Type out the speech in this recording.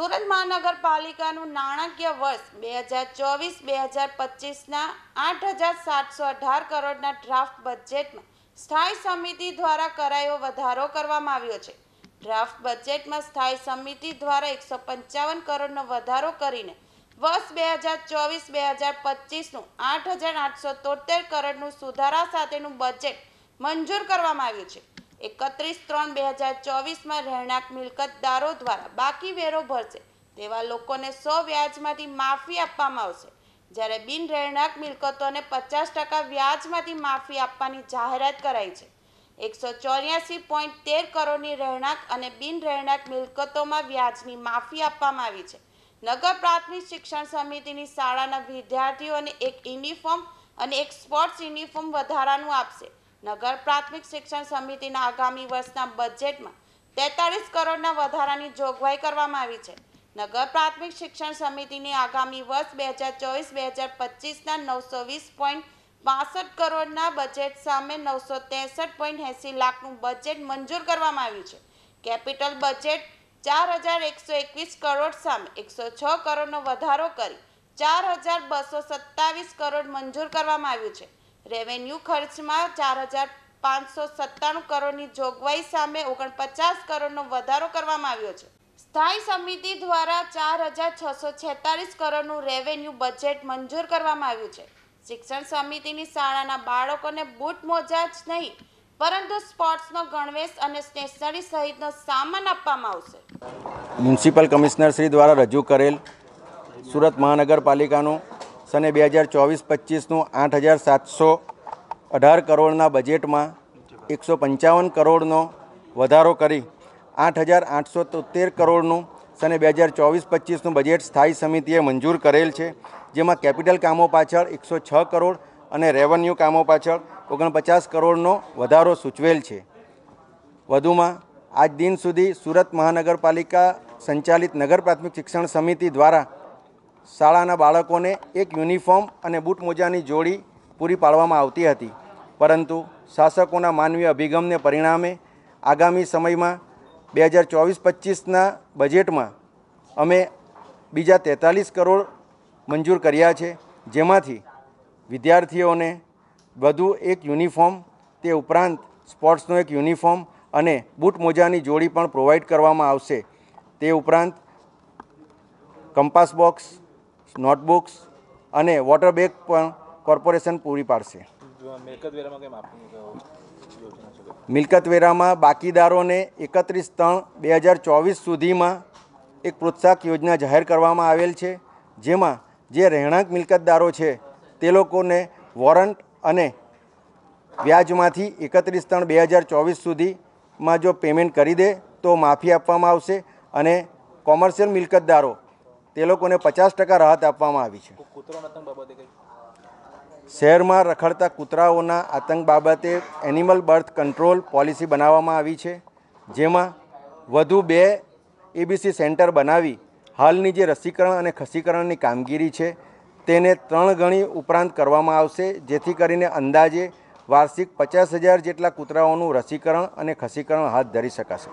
સુરત મહાનગરપાલિકાનું નાણાકીય વર્ષ બે હજાર ચોવીસ બે હજાર પચીસના આઠ હજાર સાતસો અઢાર કરોડના ડ્રાફ્ટ બજેટમાં સ્થાયી સમિતિ દ્વારા કરાયો વધારો કરવામાં આવ્યો છે ડ્રાફ્ટ બજેટમાં સ્થાયી સમિતિ દ્વારા એકસો પંચાવન કરોડનો વધારો કરીને વર્ષ બે હજાર ચોવીસ બે હજાર પચીસનું આઠ હજાર આઠસો તોતેર કરોડનું સુધારા સાથેનું બજેટ મંજૂર કરવામાં આવ્યું છે એકત્રીસ ત્રણ બે હજાર ચોવીસમાં રહેણાંક મિલકતદારો દ્વારા બાકી વેરો ભરશે તેવા લોકોને સો વ્યાજમાંથી માફી આપવામાં આવશે જ્યારે બિન રહેણાંક મિલકતોને પચાસ ટકા વ્યાજમાંથી માફી આપવાની જાહેરાત કરાઈ છે એકસો ચોર્યાસી પોઈન્ટ તેર કરોડની રહેણાંક અને બિન રહેણાંક મિલકતોમાં વ્યાજની માફી આપવામાં આવી છે નગર પ્રાથમિક શિક્ષણ સમિતિની શાળાના વિદ્યાર્થીઓને એક યુનિફોર્મ અને એક સ્પોર્ટ્સ યુનિફોર્મ વધારાનું આપશે નગર પ્રાથમિક શિક્ષણ સમિતિના આગામી વર્ષના બજેટમાં તેતાળીસ કરોડના વધારાની જોગવાઈ કરવામાં આવી છે નગર પ્રાથમિક શિક્ષણ સમિતિની આગામી વર્ષ બે હજાર ચોવીસ બે હજાર પચીસના નવસો વીસ પોઈન્ટ પાસઠ કરોડના બજેટ સામે નવસો ત્રેસઠ પોઈન્ટ એંસી લાખનું બજેટ મંજૂર કરવામાં આવ્યું છે કેપિટલ બજેટ ચાર હજાર એકસો એકવીસ કરોડ સામે એકસો છ કરોડનો વધારો કરી ચાર હજાર બસો સત્તાવીસ કરોડ મંજૂર કરવામાં આવ્યું છે રેવન્યુ ખર્ચમાં ચાર હજાર પાંચસો સત્તાણું કરોડની જોગવાઈ સામે ઓગણપચાસ કરોડનો વધારો કરવામાં આવ્યો છે સ્થાયી સમિતિ દ્વારા ચાર હજાર છસો છેતાલીસ કરોડનું રેવન્યુ બજેટ મંજૂર કરવામાં આવ્યું છે શિક્ષણ સમિતિની શાળાના બાળકોને બૂટ મોજા જ નહીં પરંતુ સ્પોર્ટ્સનો ગણવેશ અને સ્ટેશનરી સહિતનો સામાન આપવામાં આવશે મ્યુનિસિપલ કમિશનર શ્રી દ્વારા રજૂ કરેલ સુરત મહાનગરપાલિકાનું સને બે હજાર ચોવીસ પચીસનું આઠ હજાર સાતસો અઢાર કરોડના બજેટમાં એકસો પંચાવન કરોડનો વધારો કરી આઠ હજાર આઠસો તોતેર કરોડનું સને બે હજાર ચોવીસ પચીસનું બજેટ સ્થાયી સમિતિએ મંજૂર કરેલ છે જેમાં કેપિટલ કામો પાછળ એકસો છ કરોડ અને રેવન્યુ કામો પાછળ ઓગણપચાસ કરોડનો વધારો સૂચવેલ છે વધુમાં આજ દિન સુધી સુરત મહાનગરપાલિકા સંચાલિત નગર પ્રાથમિક શિક્ષણ સમિતિ દ્વારા શાળાના બાળકોને એક યુનિફોર્મ અને બૂટ મોજાની જોડી પૂરી પાડવામાં આવતી હતી પરંતુ શાસકોના માનવીય અભિગમને પરિણામે આગામી સમયમાં બે હજાર ચોવીસ પચીસના બજેટમાં અમે બીજા તેતાલીસ કરોડ મંજૂર કર્યા છે જેમાંથી વિદ્યાર્થીઓને વધુ એક યુનિફોર્મ તે ઉપરાંત સ્પોર્ટ્સનો એક યુનિફોર્મ અને બૂટ મોજાની જોડી પણ પ્રોવાઈડ કરવામાં આવશે તે ઉપરાંત કંપાસ બોક્સ નોટબુક્સ અને વોટર બેગ પણ કોર્પોરેશન પૂરી પાડશે મિલકત વેરામાં બાકીદારોને એકત્રીસ ત્રણ બે હજાર ચોવીસ સુધીમાં એક પ્રોત્સાહક યોજના જાહેર કરવામાં આવેલ છે જેમાં જે રહેણાંક મિલકતદારો છે તે લોકોને વોરંટ અને વ્યાજમાંથી એકત્રીસ ત્રણ બે હજાર ચોવીસ સુધીમાં જો પેમેન્ટ કરી દે તો માફી આપવામાં આવશે અને કોમર્શિયલ મિલકતદારો તે લોકોને પચાસ ટકા રાહત આપવામાં આવી છે શહેરમાં રખડતા કૂતરાઓના આતંક બાબતે એનિમલ બર્થ કંટ્રોલ પોલિસી બનાવવામાં આવી છે જેમાં વધુ બે એબીસી સેન્ટર બનાવી હાલની જે રસીકરણ અને ખસીકરણની કામગીરી છે તેને ત્રણ ગણી ઉપરાંત કરવામાં આવશે જેથી કરીને અંદાજે વાર્ષિક પચાસ હજાર જેટલા કૂતરાઓનું રસીકરણ અને ખસીકરણ હાથ ધરી શકાશે